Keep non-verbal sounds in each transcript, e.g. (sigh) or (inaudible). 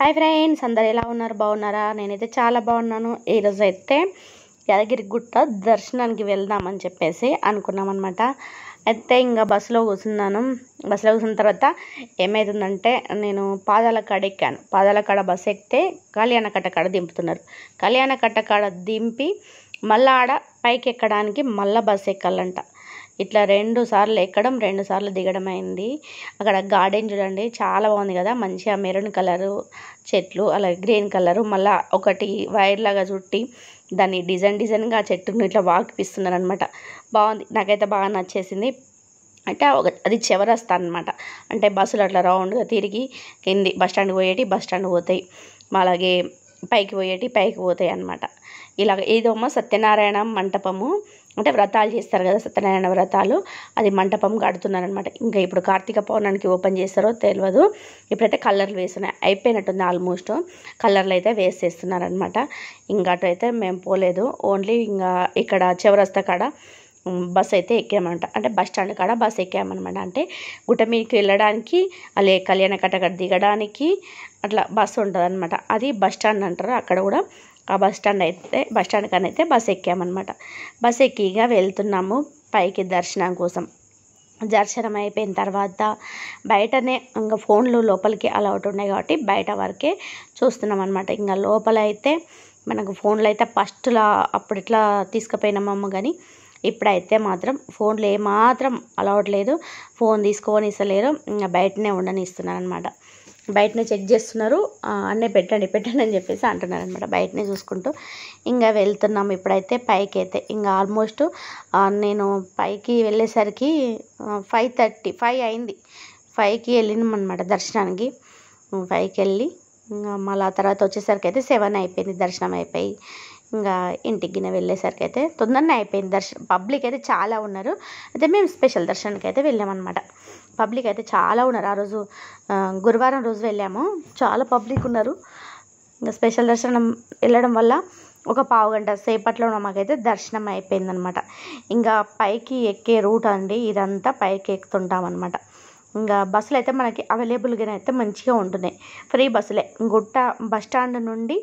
hi friends అందరు ఎలా ఉన్నారు బాగున్నారా నేనైతే చాలా బాగున్నాను ఈరోజు అయితే యాదగిరి గుట్ట దర్శనానికి వెళ్దామని చెప్పేసి అనుకున్నామన్నమాట అయితే ఇంకా బస్సులో కూర్చున్నాను బస్సులో కూర్చున్న తర్వాత ఏమవుతుందంటే నేను పాదాల కాడ ఎక్కాను పాదాల కాడ బస్సు ఎక్కితే కళ్యాణ కట్ట కాడ దింపుతున్నారు కళ్యాణ కట్ట కాడ దింపి మళ్ళా ఆడ పైకి ఎక్కడానికి మళ్ళా బస్సు ఎక్కాలంట ఇట్లా రెండు సార్లు ఎక్కడం రెండు సార్లు దిగడం అయింది అక్కడ గార్డెన్ చూడండి చాలా బాగుంది కదా మంచిగా మెరూన్ కలరు చెట్లు అలాగే గ్రీన్ కలరు మళ్ళీ ఒకటి వైర్ లాగా చుట్టి దాన్ని డిజైన్ డిజైన్గా చెట్టును ఇట్లా వాకిపిస్తున్నారు అనమాట బాగుంది నాకైతే బాగా నచ్చేసింది అంటే ఒక అది చివరస్తా అనమాట అంటే బస్సులు అట్లా రౌండ్గా తిరిగి కింది బస్ స్టాండ్ పోయేటి బస్ స్టాండ్ పోతాయి అలాగే పైకి పోయేటి పైకి పోతాయి అనమాట ఇలాగ ఇదేమో సత్యనారాయణ మంటపము అంటే వ్రతాలు చేస్తారు కదా సత్యనారాయణ వ్రతాలు అది మంటపం కడుతున్నారనమాట ఇంకా ఇప్పుడు కార్తీక పౌర్ణానికి ఓపెన్ చేస్తారో తెలియదు ఇప్పుడైతే కలర్లు వేస్తున్నాయి అయిపోయినట్టుంది ఆల్మోస్ట్ కలర్లు అయితే వేసేస్తున్నారనమాట ఇంకా అటు అయితే మేము పోలేదు ఓన్లీ ఇంకా ఇక్కడ చివరస్త కాడ బస్ అయితే ఎక్కామనమాట అంటే బస్ స్టాండ్ కాడ బస్ ఎక్కామన్నమాట అంటే గుట్ట మీదకి వెళ్ళడానికి అలాగే కళ్యాణ కట్టగడ దిగడానికి అట్లా బస్సు ఉంటుంది అనమాట అది బస్ స్టాండ్ అంటారు అక్కడ కూడా ఆ బస్ స్టాండ్ అయితే బస్ స్టాండ్ కానీ అయితే బస్ ఎక్కామన్నమాట బస్ ఎక్కిగా వెళ్తున్నాము పైకి దర్శనం కోసం దర్శనం అయిపోయిన తర్వాత బయటనే ఇంకా ఫోన్లు లోపలికి అలవాటు ఉన్నాయి కాబట్టి బయట వరకే చూస్తున్నాం అనమాట ఇంకా లోపల అయితే మనకు ఫోన్లు అయితే ఫస్ట్లో అప్పుడు ఇట్లా తీసుకుపోయినామమ్మ కానీ ఇప్పుడైతే మాత్రం ఫోన్లు ఏమాత్రం అలౌట్ లేదు ఫోన్ తీసుకోనిస్తలేరు ఇంకా బయటనే ఉండనిస్తున్నారు అనమాట బయటనే చెక్ చేస్తున్నారు అన్నీ పెట్టండి పెట్టండి అని చెప్పేసి అంటున్నారు అనమాట బయటనే చూసుకుంటూ ఇంకా వెళ్తున్నాం ఇప్పుడైతే పైకి అయితే ఇంకా ఆల్మోస్ట్ నేను పైకి వెళ్ళేసరికి ఫైవ్ థర్టీ ఫైవ్ అయింది ఫైవ్కి వెళ్ళినాం అనమాట దర్శనానికి ఫైవ్కి వెళ్ళి ఇంకా మళ్ళీ ఆ తర్వాత వచ్చేసరికి అయితే సెవెన్ అయిపోయింది దర్శనం అయిపోయి ఇంకా ఇంటికి వెళ్ళేసరికి అయితే తొందరనే అయిపోయింది దర్శనం పబ్లిక్ అయితే చాలా ఉన్నారు అయితే మేము స్పెషల్ దర్శనానికి అయితే వెళ్ళామన్నమాట పబ్లిక్ అయితే చాలా ఉన్నారు ఆ రోజు గురువారం రోజు వెళ్ళాము చాలా పబ్లిక్ ఉన్నారు ఇంకా స్పెషల్ దర్శనం వెళ్ళడం వల్ల ఒక పావు గంట సేపట్లో మాకైతే దర్శనం అయిపోయిందనమాట ఇంకా పైకి ఎక్కే రూట్ అండి ఇదంతా పైకి ఎక్కుతుంటాం అనమాట ఇంకా బస్సులు అయితే మనకి అవైలబుల్గా అయితే మంచిగా ఉంటున్నాయి ఫ్రీ బస్సులే గుట్ట బస్ స్టాండ్ నుండి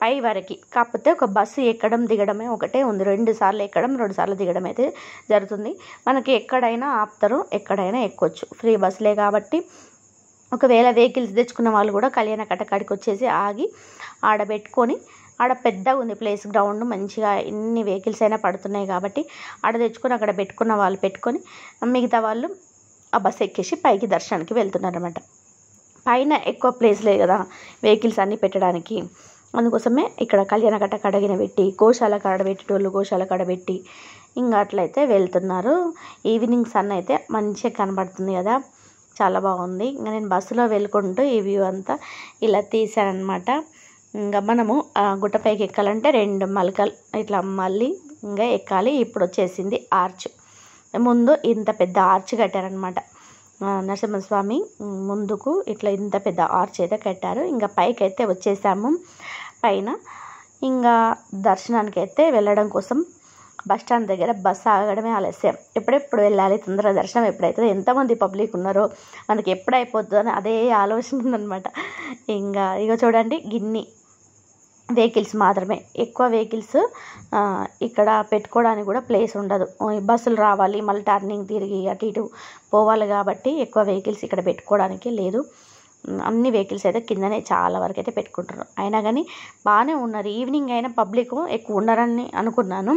పై వరకు కాకపోతే ఒక బస్సు ఎక్కడం దిగడమే ఒకటే ఉంది రెండు సార్లు ఎక్కడం రెండు సార్లు దిగడం అయితే జరుగుతుంది మనకి ఎక్కడైనా ఆపుతారు ఎక్కడైనా ఎక్కొచ్చు ఫ్రీ బస్సులే కాబట్టి ఒకవేళ వెహికల్స్ తెచ్చుకున్న వాళ్ళు కూడా కళ్యాణ కట్టకాడికి వచ్చేసి ఆగి ఆడబెట్టుకొని ఆడ పెద్దగా ఉంది ప్లేస్ గ్రౌండ్ మంచిగా ఎన్ని వెహికల్స్ అయినా పడుతున్నాయి కాబట్టి ఆడ తెచ్చుకొని అక్కడ పెట్టుకున్న వాళ్ళు పెట్టుకొని మిగతా వాళ్ళు ఆ బస్సు ఎక్కేసి పైకి దర్శనానికి వెళ్తున్నారన్నమాట పైన ఎక్కువ ప్లేస్ లేదు కదా వెహికల్స్ అన్నీ పెట్టడానికి అందుకోసమే ఇక్కడ కళ్యాణ గట్ట కడగిన పెట్టి గోశాల కాడ పెట్టేటోళ్ళు గోశాల కాడ పెట్టి ఇంకా అట్లయితే వెళ్తున్నారు ఈవినింగ్ సన్ అయితే మంచిగా కనబడుతుంది కదా చాలా బాగుంది ఇంకా నేను బస్సులో వెళ్ళుకుంటూ ఈ వ్యూ అంతా ఇలా తీశానమాట ఇంకా మనము గుట్టపైకి ఎక్కాలంటే రెండు మలకలు ఇట్లా మళ్ళీ ఇంకా ఎక్కాలి ఇప్పుడు వచ్చేసింది ఆర్చ్ ముందు ఇంత పెద్ద ఆర్చ్ కట్టారనమాట నరసింహస్వామి ముందుకు ఇట్లా ఇంత పెద్ద ఆర్చ్ అయితే కట్టారు ఇంకా పైకి అయితే వచ్చేసాము పైన ఇంకా దర్శనానికి అయితే వెళ్ళడం కోసం బస్ స్టాండ్ దగ్గర బస్సు ఆగడమే ఆలస్యం ఎప్పుడెప్పుడు వెళ్ళాలి తొందరగా దర్శనం ఎప్పుడైతుంది ఎంతమంది పబ్లిక్ ఉన్నారో మనకి ఎప్పుడు అని అదే ఆలోచన ఉందనమాట ఇంకా ఇక చూడండి గిన్ని వెహికల్స్ మాత్రమే ఎక్కువ వెహికల్స్ ఇక్కడ పెట్టుకోవడానికి కూడా ప్లేస్ ఉండదు బస్సులు రావాలి మళ్ళీ టర్నింగ్ తిరిగి అటు ఇటు పోవాలి కాబట్టి ఎక్కువ వెహికల్స్ ఇక్కడ పెట్టుకోవడానికి లేదు అన్ని వెహికల్స్ అయితే కిందనే చాలా వరకు అయితే పెట్టుకుంటారు అయినా కానీ బాగానే ఉన్నారు ఈవినింగ్ అయినా పబ్లిక్ ఎక్కువ ఉన్నారని అనుకున్నాను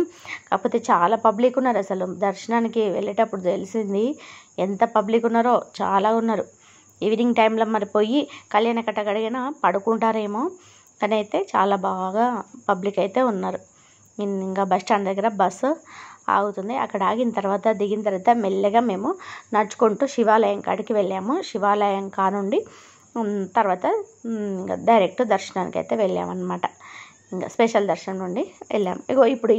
కాకపోతే చాలా పబ్లిక్ ఉన్నారు అసలు దర్శనానికి వెళ్ళేటప్పుడు తెలిసింది ఎంత పబ్లిక్ ఉన్నారో చాలా ఉన్నారు ఈవినింగ్ టైంలో మరి పోయి కట్ట కడిగినా పడుకుంటారేమో కానీ అయితే చాలా బాగా పబ్లిక్ అయితే ఉన్నారు ఇంకా బస్ స్టాండ్ దగ్గర బస్సు ఆగుతుంది అక్కడ ఆగిన తర్వాత దిగిన తర్వాత మెల్లగా మేము నడుచుకుంటూ శివాలయం కాడికి వెళ్ళాము శివాలయం కానుండి తర్వాత ఇంకా డైరెక్ట్ దర్శనానికి అయితే వెళ్ళామన్నమాట ఇంకా స్పెషల్ దర్శనం నుండి వెళ్ళాము ఇగో ఇప్పుడు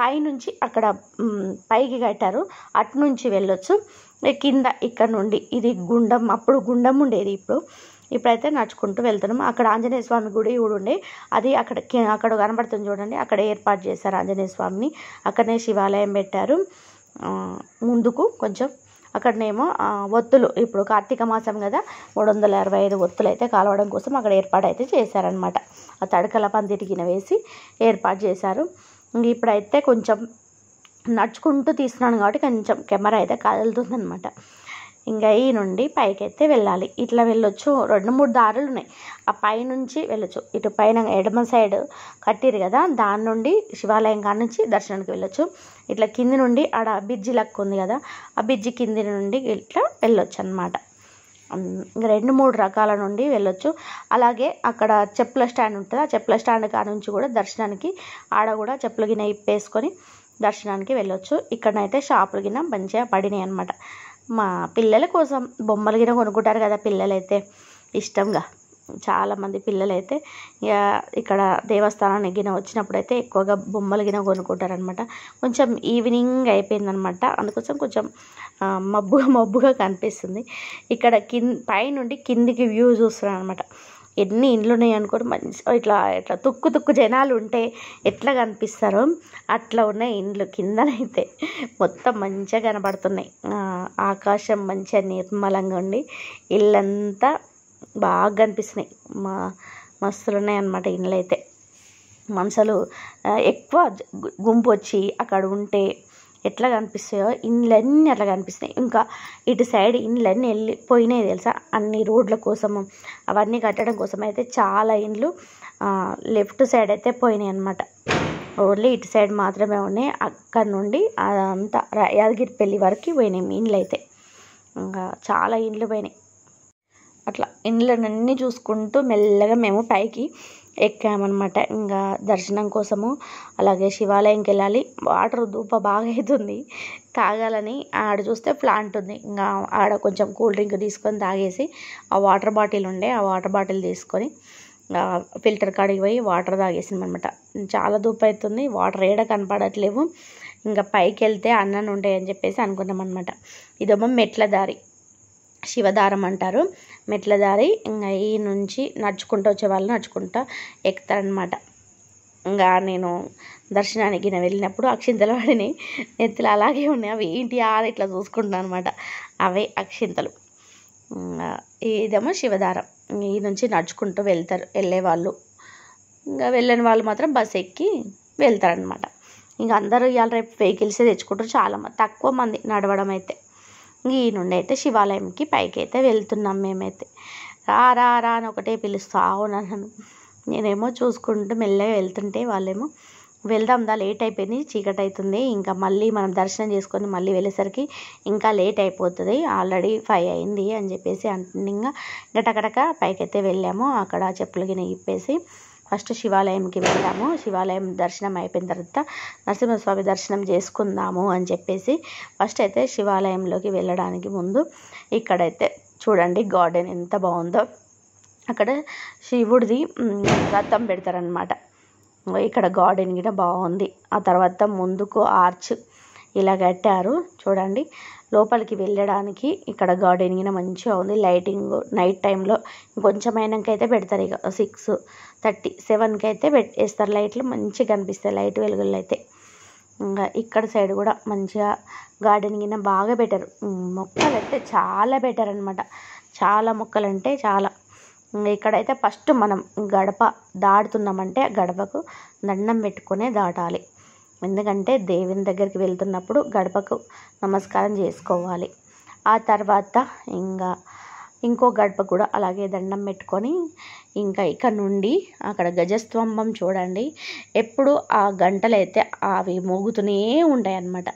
పైనుంచి అక్కడ పైకి కట్టారు అటు నుంచి వెళ్ళొచ్చు కింద ఇక్కడ నుండి ఇది గుండం అప్పుడు గుండం ఉండేది ఇప్పుడు ఇప్పుడైతే నడుచుకుంటూ వెళ్తున్నాం అక్కడ ఆంజనేయ స్వామి గుడి కూడా ఉండే అది అక్కడ అక్కడ కనబడుతుంది చూడండి అక్కడ ఏర్పాటు చేశారు ఆంజనేయ స్వామిని అక్కడనే శివాలయం పెట్టారు ముందుకు కొంచెం అక్కడనేమో ఒత్తులు ఇప్పుడు కార్తీక మాసం కదా మూడు వందల అరవై ఐదు ఒత్తులు అయితే కాలవడం కోసం అక్కడ ఏర్పాటు అయితే చేశారనమాట ఆ తడకల పందిరికిన వేసి ఏర్పాటు చేశారు ఇప్పుడైతే కొంచెం నడుచుకుంటూ తీస్తున్నాను కాబట్టి కొంచెం కెమెరా అయితే అనమాట ఇంకా ఈ నుండి పైకైతే వెళ్ళాలి ఇట్లా వెళ్ళొచ్చు రెండు మూడు దారులు ఉన్నాయి ఆ పై నుంచి వెళ్ళొచ్చు ఇటు పైన ఎడమ సైడ్ కట్టిరు కదా దాని నుండి శివాలయం కాడ నుంచి దర్శనానికి వెళ్ళొచ్చు ఇట్లా కింది నుండి ఆడ బ్రిడ్జి లెక్క ఉంది కదా ఆ బ్రిడ్జి కింది నుండి ఇట్లా వెళ్ళొచ్చు అనమాట రెండు మూడు రకాల నుండి వెళ్ళొచ్చు అలాగే అక్కడ చెప్పుల స్టాండ్ ఉంటుంది ఆ చెప్పుల స్టాండ్ కాడ నుంచి కూడా దర్శనానికి ఆడ కూడా చెప్పులు గిన్నె ఇప్పేసుకొని దర్శనానికి వెళ్ళొచ్చు ఇక్కడనైతే షాపులు గిన్నె మంచిగా పడినాయి అనమాట మా పిల్లల కోసం బొమ్మలు గిన కొనుక్కుంటారు కదా పిల్లలైతే ఇష్టంగా చాలామంది పిల్లలైతే ఇక ఇక్కడ దేవస్థానానికి గిన వచ్చినప్పుడైతే ఎక్కువగా బొమ్మలు గిన కొనుక్కుంటారనమాట కొంచెం ఈవినింగ్ అయిపోయిందనమాట అందుకోసం కొంచెం మబ్బుగా మబ్బుగా కనిపిస్తుంది ఇక్కడ కింద పైనుండి కిందికి వ్యూ చూస్తున్నాను అనమాట ఎన్ని ఇండ్లు ఉన్నాయి అనుకోని మంచిగా ఇట్లా ఇట్లా తుక్కు తుక్కు జనాలు ఉంటే ఎట్లా కనిపిస్తారో అట్లా ఉన్నాయి ఇండ్లు కిందనైతే మొత్తం మంచిగా కనబడుతున్నాయి ఆకాశం మంచిగా నిర్మలంగా ఉండి ఇల్లంతా బాగా కనిపిస్తున్నాయి మా మస్తులు ఉన్నాయన్నమాట ఇండ్లు అయితే మనుషులు ఎక్కువ గుంపు వచ్చి అక్కడ ఉంటే ఎట్లా కనిపిస్తాయో ఇండ్లన్నీ అట్లా కనిపిస్తాయి ఇంకా ఇటు సైడ్ ఇండ్లన్నీ వెళ్ళి పోయినాయి తెలుసా అన్ని రోడ్ల కోసము అవన్నీ కట్టడం కోసం అయితే చాలా ఇండ్లు లెఫ్ట్ సైడ్ అయితే పోయినాయి అనమాట ఓన్లీ ఇటు సైడ్ మాత్రమే ఉన్నాయి అక్కడ నుండి అదంతా యాదగిరి పెళ్ళి వరకు పోయినాయి ఇండ్లు అయితే ఇంకా చాలా ఇండ్లు పోయినాయి అట్లా ఇండ్లన్నీ చూసుకుంటూ మెల్లగా మేము పైకి ఎక్కామన్నమాట ఇంకా దర్శనం కోసము అలాగే శివాలయంకి వెళ్ళాలి వాటర్ దూప బాగా అవుతుంది తాగాలని ఆడ చూస్తే ప్లాంట్ ఉంది ఇంకా ఆడ కొంచెం కూల్ డ్రింక్ తీసుకొని తాగేసి ఆ వాటర్ బాటిల్ ఉండే ఆ వాటర్ బాటిల్ తీసుకొని ఫిల్టర్ కాడికి పోయి వాటర్ తాగేసినమాట చాలా దూప అవుతుంది వాటర్ ఏడ కనపడట్లేవు ఇంకా పైకి వెళ్తే అన్నం ఉంటాయని చెప్పేసి అనుకున్నాం అనమాట ఇదేమో మెట్ల దారి శివదారం అంటారు మెట్ల దారి ఇంకా ఈ నుంచి నడుచుకుంటూ వచ్చే వాళ్ళు నడుచుకుంటూ ఎక్కుతారనమాట ఇంకా నేను దర్శనానికి నేను వెళ్ళినప్పుడు అక్షింతలు వాడిని నెత్తులు అలాగే ఉన్నాయి అవి ఏంటి ఆడ ఇట్లా చూసుకుంటాను అనమాట అవే అక్షింతలు ఇదేమో శివదారం ఈ నుంచి నడుచుకుంటూ వెళ్తారు వెళ్ళేవాళ్ళు ఇంకా వెళ్ళని వాళ్ళు మాత్రం బస్ ఎక్కి వెళ్తారనమాట ఇంకా అందరూ ఇవాళ రేపు వెహికల్సే తెచ్చుకుంటారు చాలా తక్కువ మంది నడవడం అయితే ఈ నుండి అయితే శివాలయంకి పైకి అయితే వెళ్తున్నాం మేమైతే రా రా రా అని ఒకటే పిలుస్తా అవునన్నాను నేనేమో చూసుకుంటూ మెల్లగా వెళ్తుంటే వాళ్ళేమో వెళ్దాం దా లేట్ అయిపోయింది చీకటి అవుతుంది ఇంకా మళ్ళీ మనం దర్శనం చేసుకొని మళ్ళీ వెళ్ళేసరికి ఇంకా లేట్ అయిపోతుంది ఆల్రెడీ ఫైవ్ అయింది అని చెప్పేసి అంటే ఇంకా గటగటక పైకైతే వెళ్ళాము అక్కడ చెప్పులు గిన ఇప్పేసి ఫస్ట్ శివాలయంకి వెళ్దాము శివాలయం దర్శనం అయిపోయిన తర్వాత నరసింహస్వామి దర్శనం చేసుకుందాము అని చెప్పేసి ఫస్ట్ అయితే శివాలయంలోకి వెళ్ళడానికి ముందు ఇక్కడైతే చూడండి గార్డెన్ ఎంత బాగుందో అక్కడ శివుడిది రథం పెడతారనమాట ఇక్కడ గార్డెన్ కూడా బాగుంది ఆ తర్వాత ముందుకు ఆర్చ్ ఇలా కట్టారు చూడండి లోపలికి వెళ్ళడానికి ఇక్కడ గార్డెన్ అయినా మంచిగా ఉంది లైటింగ్ నైట్ టైంలో కొంచెం అయినాకైతే పెడతారు ఇక సిక్స్ థర్టీ సెవెన్కి అయితే పెట్టేస్తారు లైట్లు మంచిగా కనిపిస్తాయి లైట్ వెలుగులు అయితే ఇంకా ఇక్కడ సైడ్ కూడా మంచిగా గార్డెన్ అయినా బాగా పెట్టారు మొక్కలు అయితే చాలా బెటర్ అనమాట చాలా మొక్కలు అంటే చాలా ఇక్కడైతే ఫస్ట్ మనం గడప దాడుతున్నామంటే గడపకు దండం పెట్టుకునే దాటాలి ఎందుకంటే దేవుని దగ్గరికి వెళ్తున్నప్పుడు గడపకు నమస్కారం చేసుకోవాలి ఆ తర్వాత ఇంకా ఇంకో గడప కూడా అలాగే దండం పెట్టుకొని ఇంకా ఇక్కడ నుండి అక్కడ గజస్తంభం చూడండి ఎప్పుడు ఆ గంటలైతే అవి మోగుతూనే ఉంటాయి అన్నమాట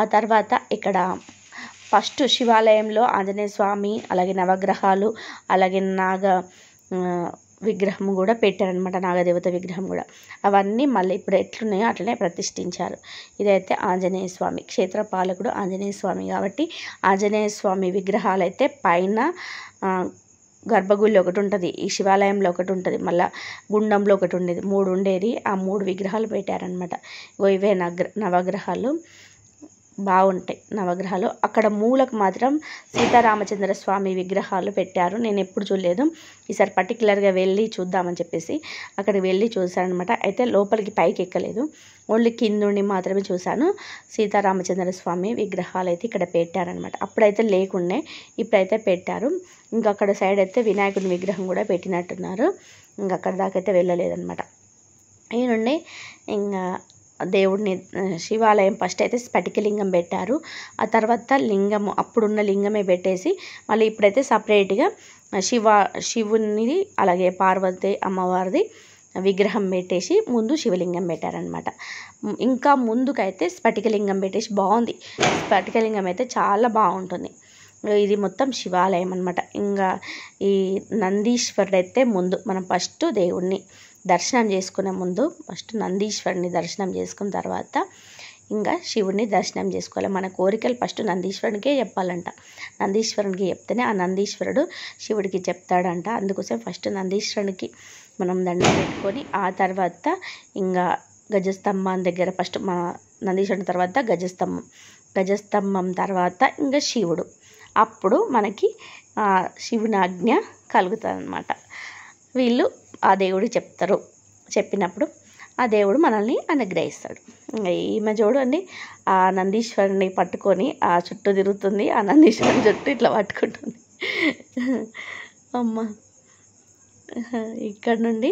ఆ తర్వాత ఇక్కడ ఫస్ట్ శివాలయంలో ఆంజనేయ స్వామి అలాగే నవగ్రహాలు అలాగే నాగ విగ్రహం కూడా పెట్టారనమాట నాగదేవత విగ్రహం కూడా అవన్నీ మళ్ళీ ఇప్పుడు ఎట్లున్నాయో అట్లనే ప్రతిష్ఠించారు ఇదైతే ఆంజనేయ స్వామి క్షేత్ర పాలకుడు ఆంజనేయ స్వామి కాబట్టి ఆంజనేయ స్వామి విగ్రహాలు అయితే పైన గర్భగుళ్ళు ఒకటి ఉంటుంది ఈ శివాలయంలో ఒకటి ఉంటుంది మళ్ళా గుండంలో ఒకటి ఉండేది మూడు ఉండేది ఆ మూడు విగ్రహాలు పెట్టారనమాట ఇవే నగ్ర నవగ్రహాలు బాగుంటాయి నవగ్రహాలు అక్కడ మూలకు మాత్రం సీతారామచంద్ర స్వామి విగ్రహాలు పెట్టారు నేను ఎప్పుడు చూడలేదు ఈసారి పర్టికులర్గా వెళ్ళి చూద్దామని చెప్పేసి అక్కడికి వెళ్ళి చూశానమాట అయితే లోపలికి పైకి ఎక్కలేదు ఓన్లీ కిందుండి మాత్రమే చూశాను సీతారామచంద్ర స్వామి విగ్రహాలు అయితే ఇక్కడ పెట్టారనమాట అప్పుడైతే లేకుండే ఇప్పుడైతే పెట్టారు ఇంకా అక్కడ సైడ్ అయితే వినాయకుడి విగ్రహం కూడా పెట్టినట్టున్నారు ఇంకా అక్కడ దాకైతే వెళ్ళలేదనమాట ఈ నుండి ఇంకా దేవుడిని శివాలయం ఫస్ట్ అయితే స్ఫటికలింగం పెట్టారు ఆ తర్వాత లింగము అప్పుడున్న లింగమే పెట్టేసి మళ్ళీ ఇప్పుడైతే సపరేట్గా శివ శివునిది అలాగే పార్వతి అమ్మవారిది విగ్రహం పెట్టేసి ముందు శివలింగం పెట్టారనమాట ఇంకా ముందుకైతే స్ఫటికలింగం పెట్టేసి బాగుంది స్ఫటికలింగం అయితే చాలా బాగుంటుంది ఇది మొత్తం శివాలయం అనమాట ఇంకా ఈ నందీశ్వరుడు అయితే ముందు మనం ఫస్ట్ దేవుణ్ణి దర్శనం చేసుకునే ముందు ఫస్ట్ నందీశ్వరుని దర్శనం చేసుకున్న తర్వాత ఇంకా శివుడిని దర్శనం చేసుకోవాలి మన కోరికలు ఫస్ట్ నందీశ్వరునికే చెప్పాలంట నందీశ్వరునికి చెప్తేనే ఆ నందీశ్వరుడు శివుడికి చెప్తాడంట అందుకోసం ఫస్ట్ నందీశ్వరునికి మనం దండం పెట్టుకొని ఆ తర్వాత ఇంకా గజస్తంభం దగ్గర ఫస్ట్ మా నందీశ్వరుని తర్వాత గజస్తంభం గజస్తంభం తర్వాత ఇంకా శివుడు అప్పుడు మనకి శివుని ఆజ్ఞ కలుగుతుంది అనమాట వీళ్ళు ఆ దేవుడికి చెప్తారు చెప్పినప్పుడు ఆ దేవుడు మనల్ని అనుగ్రహిస్తాడు ఈమె చూడండి ఆ నందీశ్వరుని పట్టుకొని ఆ చుట్టూ తిరుగుతుంది ఆ నందీశ్వరుని చుట్టూ ఇట్లా పట్టుకుంటుంది అమ్మ ఇక్కడ నుండి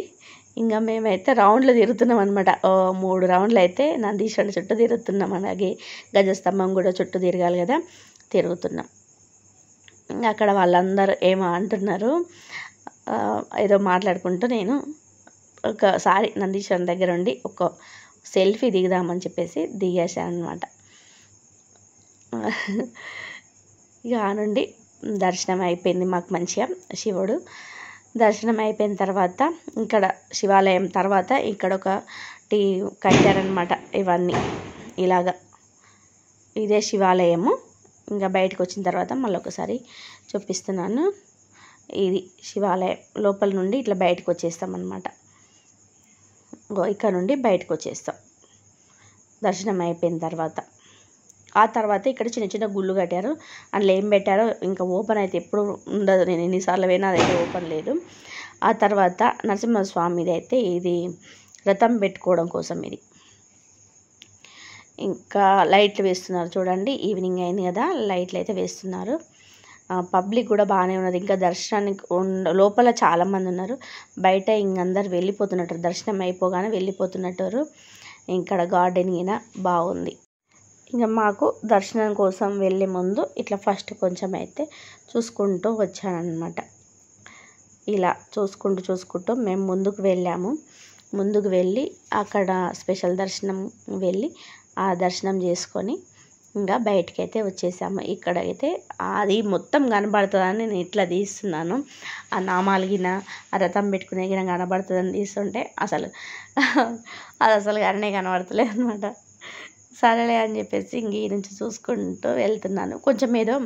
ఇంకా మేమైతే రౌండ్లు తిరుగుతున్నాం అనమాట మూడు రౌండ్లు అయితే నందీశ్వరుని చుట్టూ తిరుగుతున్నాం అలాగే గజస్తంభం కూడా చుట్టూ తిరగాలి కదా తిరుగుతున్నాం అక్కడ వాళ్ళందరూ ఏమో అంటున్నారు ఏదో మాట్లాడుకుంటూ నేను ఒకసారి నందీశ్వరం దగ్గర ఉండి ఒక సెల్ఫీ దిగుదామని చెప్పేసి దిగేశాను అనమాట ఇక నుండి దర్శనం అయిపోయింది మాకు మంచిగా శివుడు దర్శనం అయిపోయిన తర్వాత ఇక్కడ శివాలయం తర్వాత ఇక్కడ ఒక టీ కట్టారనమాట ఇవన్నీ ఇలాగ ఇదే శివాలయము ఇంకా బయటకు వచ్చిన తర్వాత మళ్ళీ ఒకసారి చూపిస్తున్నాను ఇది శివాలయం లోపల నుండి ఇట్లా బయటకు వచ్చేస్తాం అనమాట ఇక్కడ నుండి బయటకు వచ్చేస్తాం దర్శనం అయిపోయిన తర్వాత ఆ తర్వాత ఇక్కడ చిన్న చిన్న గుళ్ళు కట్టారు అందులో ఏం పెట్టారో ఇంకా ఓపెన్ అయితే ఎప్పుడు ఉండదు నేను ఎన్నిసార్లు పోయినా అదైతే ఓపెన్ లేదు ఆ తర్వాత నరసింహస్వామిది అయితే ఇది రథం పెట్టుకోవడం కోసం ఇది ఇంకా లైట్లు వేస్తున్నారు చూడండి ఈవినింగ్ అయింది కదా లైట్లు అయితే వేస్తున్నారు పబ్లిక్ కూడా బాగానే ఉన్నది ఇంకా దర్శనానికి లోపల చాలామంది ఉన్నారు బయట ఇంకందరు వెళ్ళిపోతున్నట్టు దర్శనం అయిపోగానే వెళ్ళిపోతున్నట్టు ఇక్కడ గార్డెన్ అయినా బాగుంది ఇంకా మాకు దర్శనం కోసం వెళ్ళే ముందు ఇట్లా ఫస్ట్ కొంచెం అయితే చూసుకుంటూ వచ్చానమాట ఇలా చూసుకుంటూ చూసుకుంటూ మేము ముందుకు వెళ్ళాము ముందుకు వెళ్ళి అక్కడ స్పెషల్ దర్శనం వెళ్ళి ఆ దర్శనం చేసుకొని ఇంకా అయితే వచ్చేసాము ఇక్కడ అయితే అది మొత్తం కనబడుతుందని నేను ఇట్లా తీస్తున్నాను ఆ నామాలు గిన ఆ రథం పెట్టుకునే గిన కనబడుతుందని తీస్తుంటే అసలు (laughs) అది అసలు కానీ కనబడతలేదు అనమాట సరేలే అని చెప్పేసి ఇంక ఈ నుంచి చూసుకుంటూ వెళ్తున్నాను కొంచెం ఏదో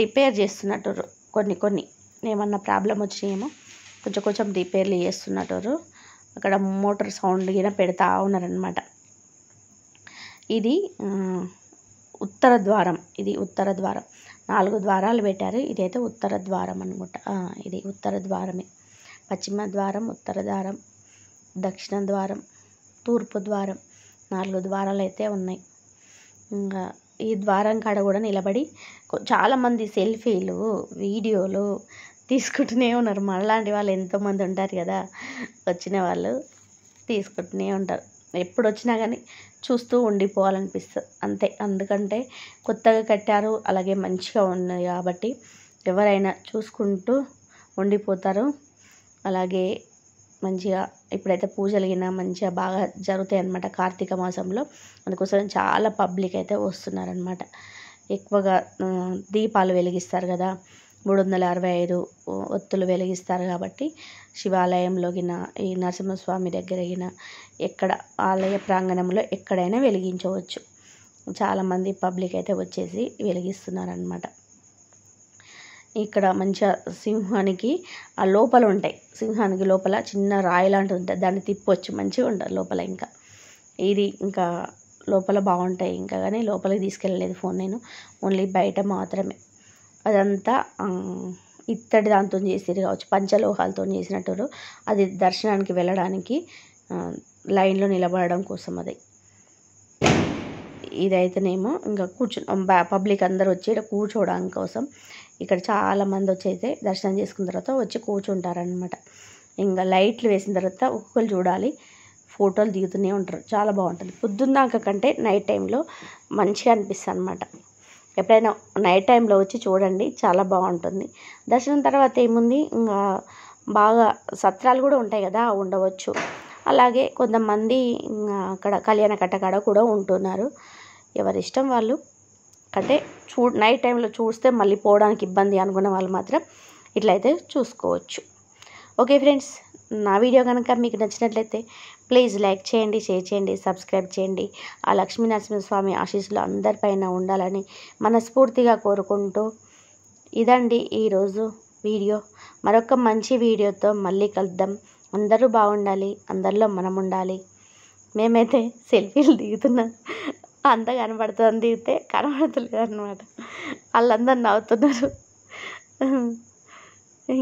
రిపేర్ చేస్తున్నట్టు కొన్ని కొన్ని ఏమన్నా ప్రాబ్లం వచ్చినాయేమో కొంచెం కొంచెం రిపేర్లు చేస్తున్నట్టు అక్కడ మోటార్ సౌండ్ గిన పెడతా ఉన్నారనమాట ఇది ఉత్తర ద్వారం ఇది ఉత్తర ద్వారం నాలుగు ద్వారాలు పెట్టారు ఇదైతే ఉత్తర ద్వారం అనమాట ఇది ఉత్తర ద్వారమే పశ్చిమ ద్వారం ఉత్తర ద్వారం దక్షిణ ద్వారం తూర్పు ద్వారం నాలుగు ద్వారాలు అయితే ఉన్నాయి ఇంకా ఈ ద్వారం కాడ కూడా నిలబడి చాలామంది సెల్ఫీలు వీడియోలు తీసుకుంటూనే ఉన్నారు మనలాంటి వాళ్ళు ఎంతోమంది ఉంటారు కదా వచ్చిన వాళ్ళు తీసుకుంటూనే ఉంటారు ఎప్పుడు వచ్చినా కానీ చూస్తూ ఉండిపోవాలనిపిస్తుంది అంతే ఎందుకంటే కొత్తగా కట్టారు అలాగే మంచిగా ఉన్నది కాబట్టి ఎవరైనా చూసుకుంటూ ఉండిపోతారు అలాగే మంచిగా ఇప్పుడైతే పూజలు మంచిగా బాగా జరుగుతాయి అన్నమాట కార్తీక మాసంలో అందుకోసం చాలా పబ్లిక్ అయితే వస్తున్నారనమాట ఎక్కువగా దీపాలు వెలిగిస్తారు కదా మూడు వందల అరవై ఐదు ఒత్తులు వెలిగిస్తారు కాబట్టి శివాలయంలోగిన ఈ నరసింహస్వామి దగ్గరగిన ఎక్కడ ఆలయ ప్రాంగణంలో ఎక్కడైనా వెలిగించవచ్చు చాలామంది పబ్లిక్ అయితే వచ్చేసి వెలిగిస్తున్నారనమాట ఇక్కడ మంచిగా సింహానికి ఆ లోపల ఉంటాయి సింహానికి లోపల చిన్న రాయి లాంటిది ఉంటుంది దాన్ని తిప్పొచ్చు మంచిగా ఉంటుంది లోపల ఇంకా ఇది ఇంకా లోపల బాగుంటాయి ఇంకా కానీ లోపలికి తీసుకెళ్ళలేదు ఫోన్ నేను ఓన్లీ బయట మాత్రమే అదంతా ఇత్తడి దాంతో చేసిరు కావచ్చు పంచలోహాలతో చేసినట్టు అది దర్శనానికి వెళ్ళడానికి లైన్లో నిలబడడం కోసం అది ఇదైతేనేమో ఇంకా కూర్చో పబ్లిక్ అందరు వచ్చి ఇక్కడ కూర్చోవడానికి కోసం ఇక్కడ చాలామంది వచ్చి అయితే దర్శనం చేసుకున్న తర్వాత వచ్చి కూర్చుంటారనమాట ఇంకా లైట్లు వేసిన తర్వాత ఒక్కొక్కరు చూడాలి ఫోటోలు దిగుతూనే ఉంటారు చాలా బాగుంటుంది పొద్దున్నాక కంటే నైట్ టైంలో మంచిగా అనిపిస్తుంది అనమాట ఎప్పుడైనా నైట్ టైంలో వచ్చి చూడండి చాలా బాగుంటుంది దర్శనం తర్వాత ఏముంది ఇంకా బాగా సత్రాలు కూడా ఉంటాయి కదా ఉండవచ్చు అలాగే కొంతమంది అక్కడ కళ్యాణ కట్టకాడ కూడా ఉంటున్నారు ఎవరి ఇష్టం వాళ్ళు అంటే చూ నైట్ టైంలో చూస్తే మళ్ళీ పోవడానికి ఇబ్బంది అనుకున్న వాళ్ళు మాత్రం ఇట్లయితే చూసుకోవచ్చు ఓకే ఫ్రెండ్స్ నా వీడియో కనుక మీకు నచ్చినట్లయితే ప్లీజ్ లైక్ చేయండి షేర్ చేయండి సబ్స్క్రైబ్ చేయండి ఆ నరసింహస్వామి ఆశీస్సులు అందరిపైన ఉండాలని మనస్ఫూర్తిగా కోరుకుంటూ ఇదండి ఈరోజు వీడియో మరొక మంచి వీడియోతో మళ్ళీ కలుద్దాం అందరూ బాగుండాలి అందరిలో మనం ఉండాలి మేమైతే సెల్ఫీలు దిగుతున్నాం అంత కనబడుతుంది దిగితే కనబడుతుంది అనమాట వాళ్ళందరూ నవ్వుతున్నారు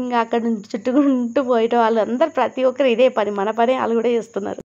ఇంకా అక్కడ నుంచి చుట్టుకుంటూ పోయేట వాళ్ళందరూ ప్రతి ఒక్కరు ఇదే పని మన పనే వాళ్ళు కూడా చేస్తున్నారు